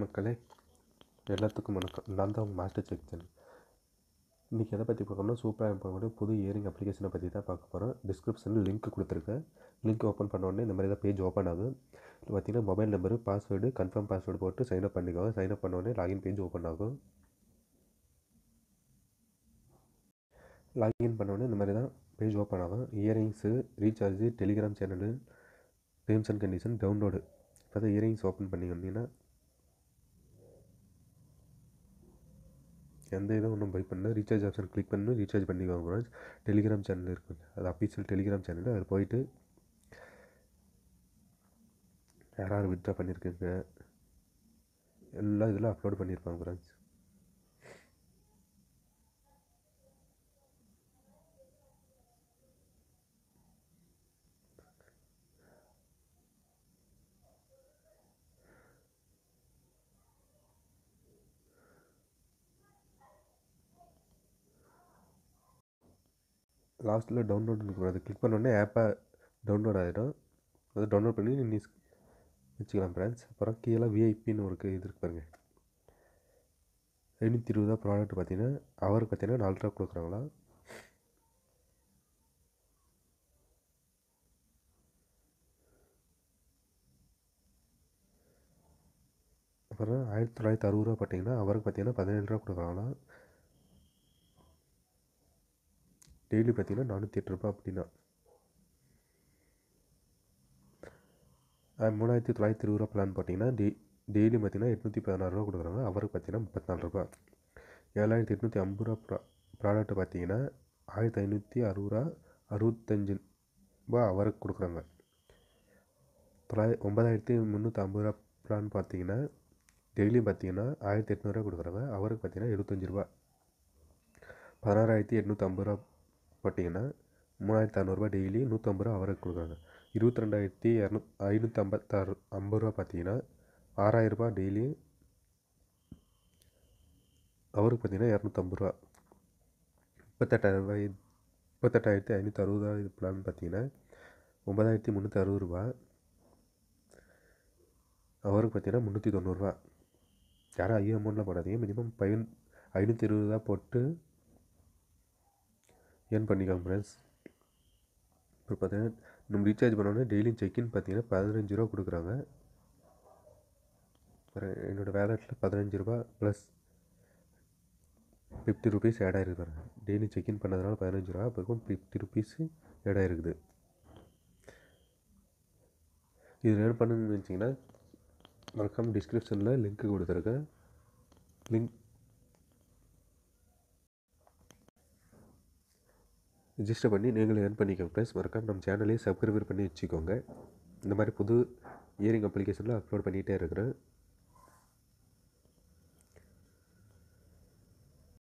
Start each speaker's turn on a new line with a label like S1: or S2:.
S1: மக்களே எல்லாத்துக்கும் வணக்கம் நான் தான் உங்கள் மாஸ்டர் செக்ஷன் இன்றைக்கி எதை பற்றி பார்க்கணும்னா சூப்பராக போகக்கூடிய புது இயரிங் அப்ளிகேஷனை பற்றி தான் பார்க்க போகிறோம் டிஸ்கிரிப்ஷனில் லிங்க் கொடுத்துருக்கேன் லிங்க் ஓப்பன் பண்ண உடனே இந்த மாதிரி தான் பேஜ் ஓப்பன் ஆகும் பார்த்திங்கன்னா mobile number password confirm password போட்டு சைன் அப் பண்ணிக்கோங்க சைன் அப் பண்ண உடனே லாகின் பேஜ் ஓப்பன் ஆகும் லாகின் பண்ணோடனே இந்த மாதிரி தான் பேஜ் ஓப்பன் ஆகும் earrings recharge Telegram channel terms and condition download இப்போ தான் இயரிங்ஸ் ஓப்பன் பண்ணி வந்தீங்கன்னா எந்த இதை ஒன்றும் பை பண்ணல ரீசார்ஜ் ஆப்ஷன் கிளிக் பண்ணி ரீசார்ஜ் பண்ணிக்குவாங்க ஃப்ரெண்ட்ஸ் டெலிகிராம் சேனல் இருக்குது அது அஃபீஷியல் டெலிகிராம் சேனல் அது போயிட்டு யார் யார் வித்ட்ரா பண்ணியிருக்கீங்க எல்லா இதில் அப்லோட் பண்ணியிருப்பாங்க ஃப்ரெண்ட்ஸ் லாஸ்ட்டில் டவுன்லோட் இருக்கும் அதை கிளிக் பண்ணோடனே ஆப்பை டவுன்லோட் ஆகிடும் அதை டவுன்லோட் பண்ணி நீ வச்சுக்கலாம் ஃப்ரெண்ட்ஸ் அப்புறம் கீழே விஐபின்னு ஒரு இது இருக்கு பாருங்கள் இருபது இருபதா ப்ராடக்ட் பார்த்தீங்கன்னா அவருக்கு பார்த்தீங்கன்னா நாலு ரூபா கொடுக்குறாங்களா அப்புறம் ஆயிரத்தி தொள்ளாயிரத்தி அறுபது ரூபா பார்த்தீங்கன்னா அவருக்கு பார்த்தீங்கன்னா பதினேழு ரூபா கொடுக்குறாங்களா டெய்லி பார்த்திங்கன்னா நானூற்றி எட்டு அப்படின்னா மூணாயிரத்தி தொள்ளாயிரத்தி இருபது ரூபா பிளான் பார்த்தீங்கன்னா டெய் டெய்லி பார்த்திங்கன்னா எட்நூற்றி பதினாறு ரூபா கொடுக்குறாங்க அவருக்கு பார்த்திங்கன்னா முப்பத்தி நாலு ரூபா ஏழாயிரத்தி எட்நூற்றி ஐம்பது ரூபா ப்ரா ப்ராடக்ட்டு பார்த்திங்கன்னா ஆயிரத்தி ஐநூற்றி அறுபது ரூபா அறுபத்தஞ்சு ரூபா அவருக்கு கொடுக்குறாங்க தொள்ளாய ஒம்பதாயிரத்தி முந்நூற்றி ஐம்பது ரூபா பிளான் பார்த்தீங்கன்னா டெய்லியும் பார்த்தீங்கன்னா ஆயிரத்தி எட்நூறுரூவா கொடுக்குறாங்க அவருக்கு பார்த்தீங்கன்னா எழுபத்தஞ்சி ரூபா பதினாறாயிரத்தி எட்நூற்றி ஐம்பது ரூபா பார்த்தீங்கன்னா மூணாயிரத்து அறநூறுபா டெய்லி நூற்றம்பது ரூபா அவருக்கு கொடுக்குறாங்க இருபத்தி ரெண்டாயிரத்தி இரநூ ஐநூற்றி ஐம்பத்தாறு ஐம்பது ரூபா பார்த்தீங்கன்னா ஆறாயிரரூபா டெய்லி அவருக்கு பார்த்தீங்கன்னா இரநூத்தம்பது ரூபா ரூபாய் முப்பத்தெட்டாயிரத்தி ஐநூற்றி அறுபது ரூபா இது பிளான் பார்த்தீங்கன்னா ஒம்பதாயிரத்தி முந்நூற்றி அறுபது ரூபா அவருக்கு பார்த்தீங்கன்னா முந்நூற்றி தொண்ணூறுரூவா யாரும் அதிக அமௌண்ட்டில் போடாதீங்க மினிமம் பயன் ஐநூற்றி இருபது ரூபா போட்டு ஏர்ன் பண்ணிக்கோங்க ஃப்ரெண்ட்ஸ் இப்போ பார்த்தீங்கன்னா நம்ம ரீசார்ஜ் பண்ணோன்னே டெய்லியும் செக்இன் பார்த்தீங்கன்னா பதினஞ்சு ரூபா கொடுக்குறாங்க என்னோடய வேலெட்டில் பதினஞ்சு ரூபா ப்ளஸ் ஃபிஃப்டி ருபீஸ் ஆட் ஆகிருக்கு டெய்லி செக்இன் பண்ணதுனால பதினஞ்சு ரூபா இருக்கும் ஃபிஃப்டி ருபீஸு ஆட் ஆகிருக்குது இது என்ன பண்ணுங்கன்னு வச்சிங்கன்னா மறக்காமல் டிஸ்கிரிப்ஷனில் லிங்க்கு கொடுத்துருக்கேன் லிங்க் ரிஜிஸ்டர் பண்ணி நீங்களும் ஏர்ன் பண்ணிக்கோங்க ப்ளஸ் மறக்காம நம்ம சேனலையும் சப்ஸ்கிரைபர் பண்ணி வச்சுக்கோங்க இந்த மாதிரி புது இயரிங் அப்ளிகேஷனில் அப்லோட் பண்ணிகிட்டே இருக்கிறேன்